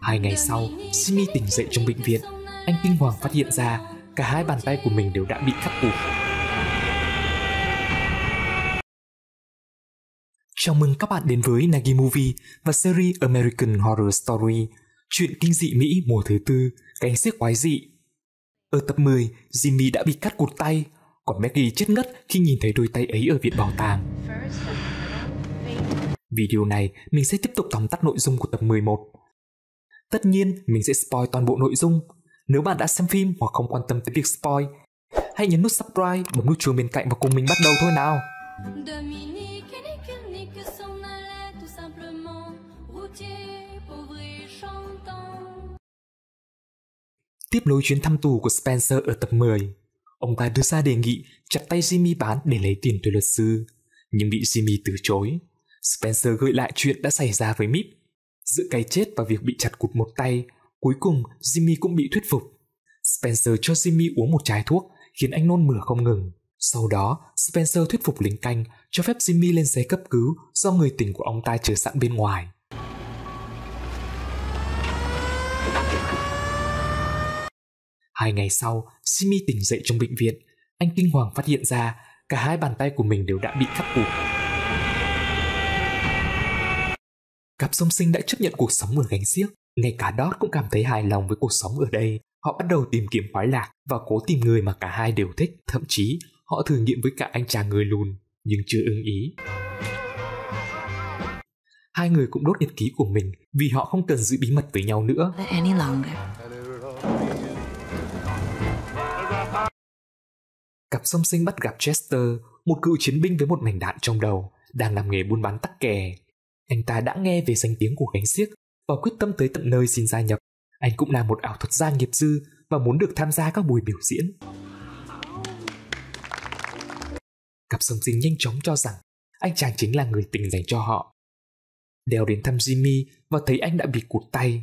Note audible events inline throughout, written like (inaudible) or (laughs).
Hai ngày sau, Simi tỉnh dậy trong bệnh viện. Anh kinh hoàng phát hiện ra cả hai bàn tay của mình đều đã bị cắt cụt. Chào mừng các bạn đến với Nagi Movie và series American Horror Story, chuyện kinh dị Mỹ mùa thứ tư, cánh xiếc quái dị. Ở tập 10, Jimmy đã bị cắt cụt tay, còn Maggie chết ngất khi nhìn thấy đôi tay ấy ở viện bảo tàng. Video này mình sẽ tiếp tục tóm tắt nội dung của tập 11 Tất nhiên, mình sẽ spoil toàn bộ nội dung. Nếu bạn đã xem phim hoặc không quan tâm tới việc spoil, hãy nhấn nút subscribe, bấm nút chuông bên cạnh và cùng mình bắt đầu thôi nào. Tiếp nối chuyến thăm tù của Spencer ở tập 10, ông ta đưa ra đề nghị chặt tay Jimmy bán để lấy tiền thuê luật sư, nhưng bị Jimmy từ chối. Spencer gợi lại chuyện đã xảy ra với Mip Giữa cái chết và việc bị chặt cụt một tay, cuối cùng Jimmy cũng bị thuyết phục. Spencer cho Jimmy uống một trái thuốc khiến anh nôn mửa không ngừng. Sau đó, Spencer thuyết phục lính canh cho phép Jimmy lên xe cấp cứu do người tình của ông ta chờ sẵn bên ngoài. Hai ngày sau, Jimmy tỉnh dậy trong bệnh viện. Anh kinh hoàng phát hiện ra cả hai bàn tay của mình đều đã bị cắt cụt. cặp song sinh đã chấp nhận cuộc sống ở gánh xiếc. Ngay cả Dot cũng cảm thấy hài lòng với cuộc sống ở đây. Họ bắt đầu tìm kiếm khoái lạc và cố tìm người mà cả hai đều thích. Thậm chí, họ thử nghiệm với cả anh chàng người lùn, nhưng chưa ưng ý. Hai người cũng đốt nhật ký của mình vì họ không cần giữ bí mật với nhau nữa. Cặp song sinh bắt gặp Chester, một cựu chiến binh với một mảnh đạn trong đầu, đang làm nghề buôn bán tắc kè anh ta đã nghe về danh tiếng của gánh xiếc và quyết tâm tới tận nơi xin gia nhập. Anh cũng là một ảo thuật gia nghiệp dư và muốn được tham gia các buổi biểu diễn. Cặp song sinh nhanh chóng cho rằng anh chàng chính là người tình dành cho họ. Đeo đến thăm Jimmy và thấy anh đã bị cụt tay.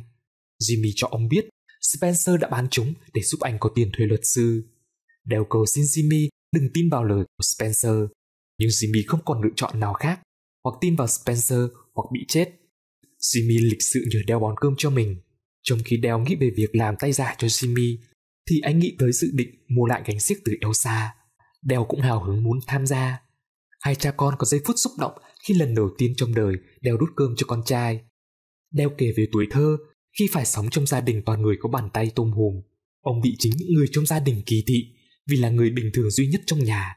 Jimmy cho ông biết Spencer đã bán chúng để giúp anh có tiền thuê luật sư. Đeo cầu xin Jimmy đừng tin vào lời của Spencer. Nhưng Jimmy không còn lựa chọn nào khác, hoặc tin vào Spencer hoặc bị chết. Jimmy lịch sự nhờ đeo bón cơm cho mình. Trong khi đeo nghĩ về việc làm tay giả cho Jimmy, thì anh nghĩ tới dự định mua lại gánh xiếc từ Elsa. Đeo cũng hào hứng muốn tham gia. Hai cha con có giây phút xúc động khi lần đầu tiên trong đời Đeo đút cơm cho con trai. Đeo kể về tuổi thơ khi phải sống trong gia đình toàn người có bàn tay tôm hùm. Ông bị chính những người trong gia đình kỳ thị vì là người bình thường duy nhất trong nhà.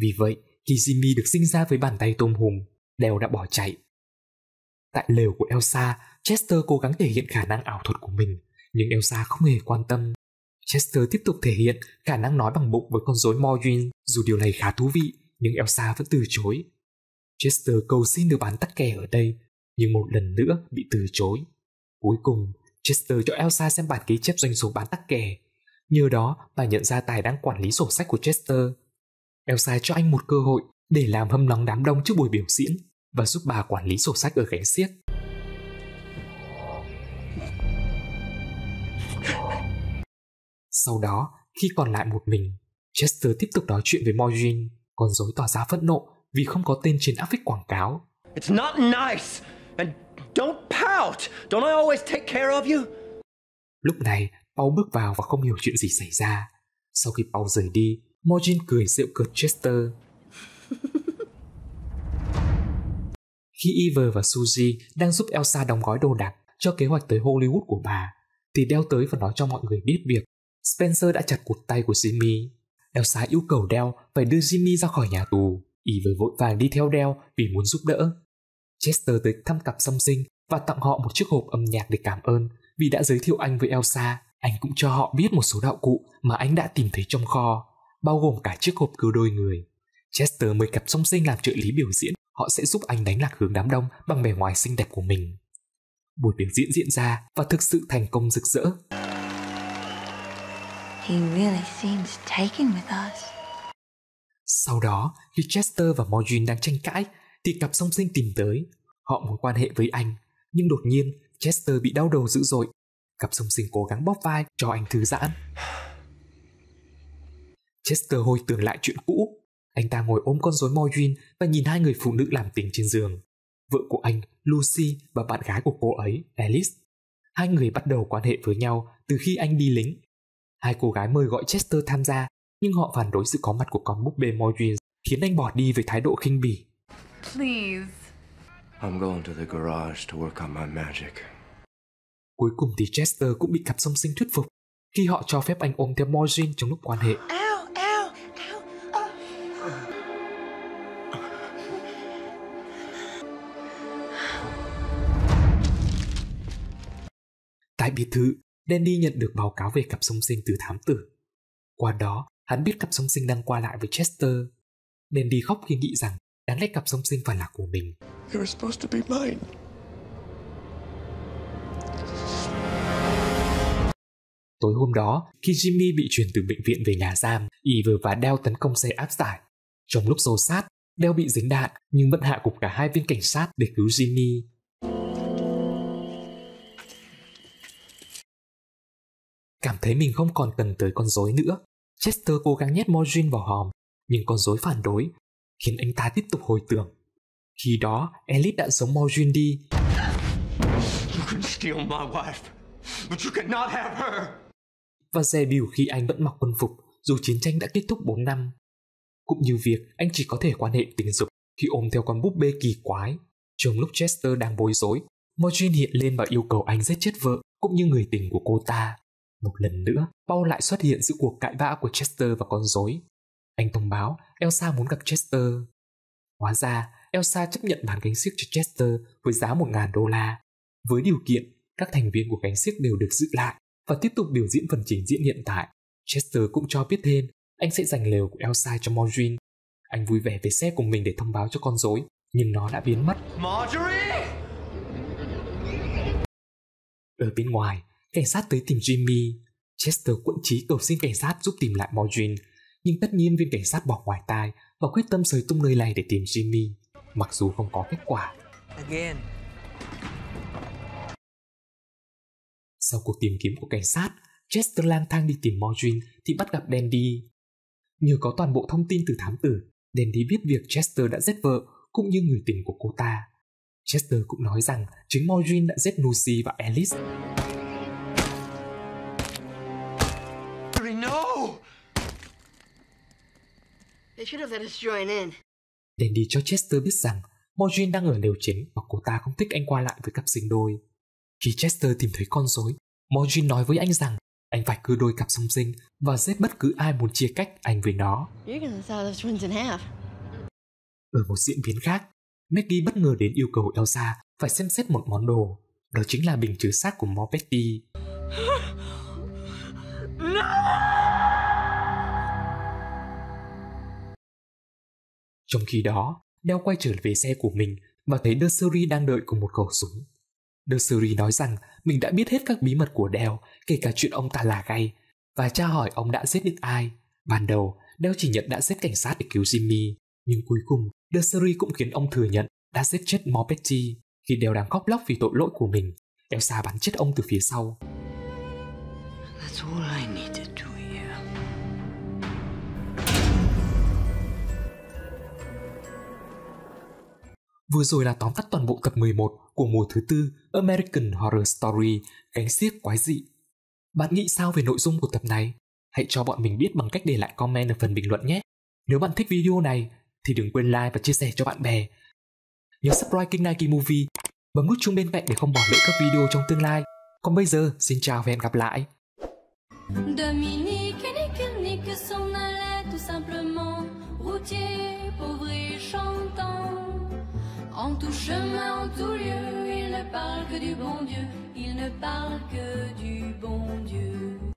Vì vậy, khi Jimmy được sinh ra với bàn tay tôm hùm, Đeo đã bỏ chạy. Tại lều của Elsa, Chester cố gắng thể hiện khả năng ảo thuật của mình, nhưng Elsa không hề quan tâm. Chester tiếp tục thể hiện khả năng nói bằng bụng với con rối Morgan, dù điều này khá thú vị, nhưng Elsa vẫn từ chối. Chester cầu xin được bán tắc kè ở đây, nhưng một lần nữa bị từ chối. Cuối cùng, Chester cho Elsa xem bản ghi chép doanh số bán tắc kè. Nhờ đó, bà nhận ra Tài đang quản lý sổ sách của Chester. Elsa cho anh một cơ hội để làm hâm nóng đám đông trước buổi biểu diễn và giúp bà quản lý sổ sách ở gánh xiếc. Sau đó, khi còn lại một mình, Chester tiếp tục nói chuyện với Maureen, còn dối tỏ ra phẫn nộ vì không có tên trên áp phích quảng cáo. It's not nice and don't pout. Don't I always take care of you? Lúc này, Paul bước vào và không hiểu chuyện gì xảy ra. Sau khi Paul rời đi, Morgan cười rượu cợt Chester Khi Ever và Suzy đang giúp Elsa đóng gói đồ đạc cho kế hoạch tới Hollywood của bà, thì đeo tới và nói cho mọi người biết việc Spencer đã chặt cụt tay của Jimmy. Elsa yêu cầu Đeo phải đưa Jimmy ra khỏi nhà tù. Ever vội vàng đi theo Đeo vì muốn giúp đỡ. Chester tới thăm cặp song sinh và tặng họ một chiếc hộp âm nhạc để cảm ơn vì đã giới thiệu anh với Elsa. Anh cũng cho họ biết một số đạo cụ mà anh đã tìm thấy trong kho, bao gồm cả chiếc hộp cứu đôi người. Chester mời cặp song sinh làm trợ lý biểu diễn họ sẽ giúp anh đánh lạc hướng đám đông bằng bề ngoài xinh đẹp của mình. Buổi biểu diễn diễn ra và thực sự thành công rực rỡ. He really seems taken with us. Sau đó, khi Chester và Morgan đang tranh cãi, thì cặp song sinh tìm tới. Họ muốn quan hệ với anh, nhưng đột nhiên Chester bị đau đầu dữ dội. Cặp song sinh cố gắng bóp vai cho anh thư giãn. Chester hồi tưởng lại chuyện cũ, anh ta ngồi ôm con rối Moyun và nhìn hai người phụ nữ làm tình trên giường. Vợ của anh, Lucy và bạn gái của cô ấy, Alice. Hai người bắt đầu quan hệ với nhau từ khi anh đi lính. Hai cô gái mời gọi Chester tham gia, nhưng họ phản đối sự có mặt của con búp bê Moyun khiến anh bỏ đi với thái độ khinh bỉ. Please. I'm going to the garage to work on my magic. Cuối cùng thì Chester cũng bị cặp song sinh thuyết phục khi họ cho phép anh ôm theo Moyun trong lúc quan hệ. À. Tại biệt thự, Danny nhận được báo cáo về cặp song sinh từ thám tử. Qua đó, hắn biết cặp song sinh đang qua lại với Chester. Danny khóc khi nghĩ rằng đáng lẽ cặp song sinh phải là của mình. You're supposed to be mine. Tối hôm đó, khi Jimmy bị chuyển từ bệnh viện về nhà giam, Eve và Đeo tấn công xe áp giải. Trong lúc xô sát, Đeo bị dính đạn nhưng vẫn hạ gục cả hai viên cảnh sát để cứu Jimmy. thấy mình không còn cần tới con rối nữa. Chester cố gắng nhét Morgan vào hòm, nhưng con rối phản đối, khiến anh ta tiếp tục hồi tưởng. Khi đó, Elite đã sống Morgan đi. Wife, và dè biểu khi anh vẫn mặc quân phục, dù chiến tranh đã kết thúc 4 năm. Cũng như việc anh chỉ có thể quan hệ tình dục khi ôm theo con búp bê kỳ quái. Trong lúc Chester đang bối rối, Morgan hiện lên và yêu cầu anh giết chết vợ cũng như người tình của cô ta. Một lần nữa, Paul lại xuất hiện giữa cuộc cãi vã của Chester và con rối. Anh thông báo Elsa muốn gặp Chester. Hóa ra, Elsa chấp nhận bán gánh xiếc cho Chester với giá 1.000 đô la, với điều kiện các thành viên của gánh xiếc đều được giữ lại và tiếp tục biểu diễn phần trình diễn hiện tại. Chester cũng cho biết thêm, anh sẽ dành lều của Elsa cho Marjorie. Anh vui vẻ về xe của mình để thông báo cho con rối, nhưng nó đã biến mất. Marjorie! Ở bên ngoài, Cảnh sát tới tìm Jimmy. Chester quẫn trí cầu xin cảnh sát giúp tìm lại Maureen, nhưng tất nhiên viên cảnh sát bỏ ngoài tai và quyết tâm rời tung nơi này để tìm Jimmy, mặc dù không có kết quả. Again. Sau cuộc tìm kiếm của cảnh sát, Chester lang thang đi tìm Maureen thì bắt gặp Dandy. Nhờ có toàn bộ thông tin từ thám tử, Dandy biết việc Chester đã giết vợ cũng như người tình của cô ta. Chester cũng nói rằng chính Maureen đã giết Lucy và Alice. no! They should have let us join in. Dandy cho Chester biết rằng Morgan đang ở lều chính và cô ta không thích anh qua lại với cặp sinh đôi. Khi Chester tìm thấy con rối, Morgan nói với anh rằng anh phải cưa đôi cặp song sinh và giết bất cứ ai muốn chia cách anh với nó. Ở một diễn biến khác, Maggie bất ngờ đến yêu cầu Elsa phải xem xét một món đồ, đó chính là bình chứa xác của Mopetty. (laughs) (laughs) Trong khi đó, Đeo quay trở về xe của mình và thấy Desiree đang đợi cùng một khẩu súng. Desiree nói rằng mình đã biết hết các bí mật của Đeo, kể cả chuyện ông ta là gay, và tra hỏi ông đã giết những ai. Ban đầu, Đeo chỉ nhận đã giết cảnh sát để cứu Jimmy, nhưng cuối cùng, Desiree cũng khiến ông thừa nhận đã giết chết Morpetti khi Đeo đang khóc lóc vì tội lỗi của mình. Elsa bắn chết ông từ phía sau. That's all I need to do here. Vừa rồi là tóm tắt toàn bộ tập 11 của mùa thứ tư American Horror Story Cánh xiếc quái dị. Bạn nghĩ sao về nội dung của tập này? Hãy cho bọn mình biết bằng cách để lại comment ở phần bình luận nhé. Nếu bạn thích video này thì đừng quên like và chia sẻ cho bạn bè. Nhớ subscribe kênh Nike Movie, bấm nút chuông bên cạnh để không bỏ lỡ các video trong tương lai. Còn bây giờ, xin chào và hẹn gặp lại! Dominique, nique, nique, son allait tout simplement, routier, pauvre et chantant. En tout chemin, en tout lieu, il ne parle que du bon Dieu, il ne parle que du bon Dieu.